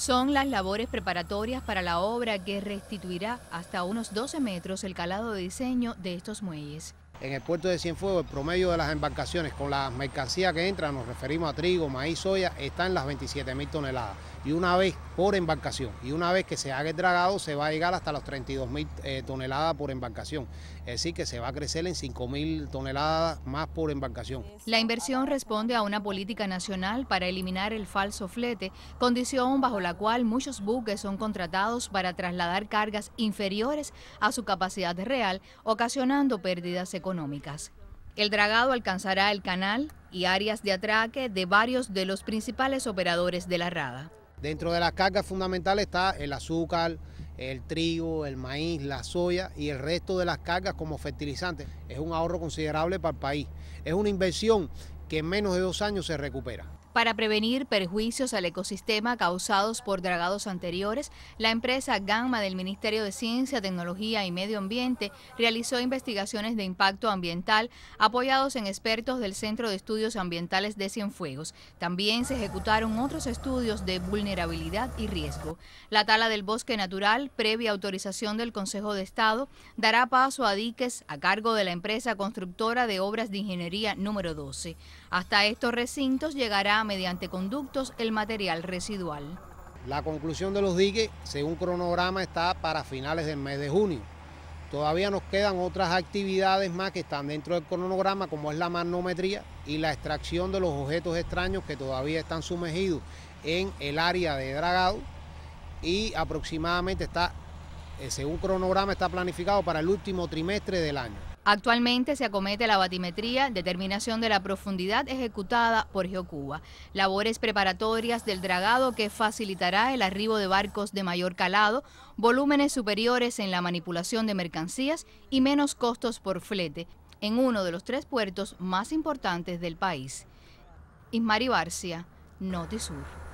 Son las labores preparatorias para la obra que restituirá hasta unos 12 metros el calado de diseño de estos muelles. En el puerto de Cienfuegos, el promedio de las embarcaciones con la mercancía que entran, nos referimos a trigo, maíz, soya, está en las 27 mil toneladas. Y una vez por embarcación, y una vez que se haga el dragado, se va a llegar hasta los 32 mil eh, toneladas por embarcación. Es decir, que se va a crecer en 5 mil toneladas más por embarcación. La inversión responde a una política nacional para eliminar el falso flete, condición bajo la cual muchos buques son contratados para trasladar cargas inferiores a su capacidad real, ocasionando pérdidas económicas económicas. El dragado alcanzará el canal y áreas de atraque de varios de los principales operadores de la rada. Dentro de las cargas fundamentales está el azúcar, el trigo, el maíz, la soya y el resto de las cargas como fertilizantes. Es un ahorro considerable para el país. Es una inversión que en menos de dos años se recupera. Para prevenir perjuicios al ecosistema causados por dragados anteriores, la empresa Gamma del Ministerio de Ciencia, Tecnología y Medio Ambiente realizó investigaciones de impacto ambiental apoyados en expertos del Centro de Estudios Ambientales de Cienfuegos. También se ejecutaron otros estudios de vulnerabilidad y riesgo. La tala del bosque natural, previa autorización del Consejo de Estado, dará paso a diques a cargo de la empresa constructora de obras de ingeniería número 12. Hasta estos recintos llegará mediante conductos el material residual. La conclusión de los diques, según cronograma, está para finales del mes de junio. Todavía nos quedan otras actividades más que están dentro del cronograma, como es la manometría y la extracción de los objetos extraños que todavía están sumergidos en el área de dragado. Y aproximadamente está, eh, según cronograma, está planificado para el último trimestre del año. Actualmente se acomete la batimetría, determinación de la profundidad ejecutada por Geocuba, labores preparatorias del dragado que facilitará el arribo de barcos de mayor calado, volúmenes superiores en la manipulación de mercancías y menos costos por flete, en uno de los tres puertos más importantes del país. Ismari Barcia, Notisur.